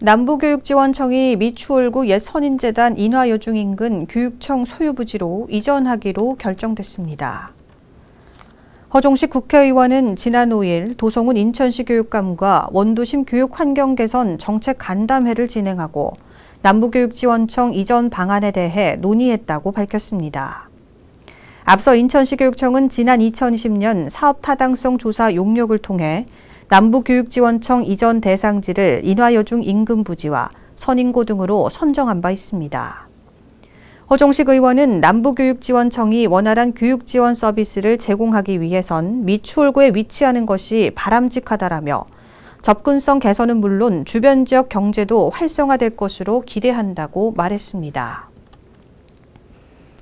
남부교육지원청이 미추홀구 옛선인재단 인화여중 인근 교육청 소유부지로 이전하기로 결정됐습니다. 허종식 국회의원은 지난 5일 도성훈 인천시 교육감과 원도심 교육환경개선 정책 간담회를 진행하고 남부교육지원청 이전 방안에 대해 논의했다고 밝혔습니다. 앞서 인천시 교육청은 지난 2020년 사업 타당성 조사 용역을 통해 남부교육지원청 이전 대상지를 인화여중 인근 부지와 선인고 등으로 선정한 바 있습니다. 허종식 의원은 남부교육지원청이 원활한 교육지원 서비스를 제공하기 위해선 미추홀구에 위치하는 것이 바람직하다라며 접근성 개선은 물론 주변 지역 경제도 활성화될 것으로 기대한다고 말했습니다.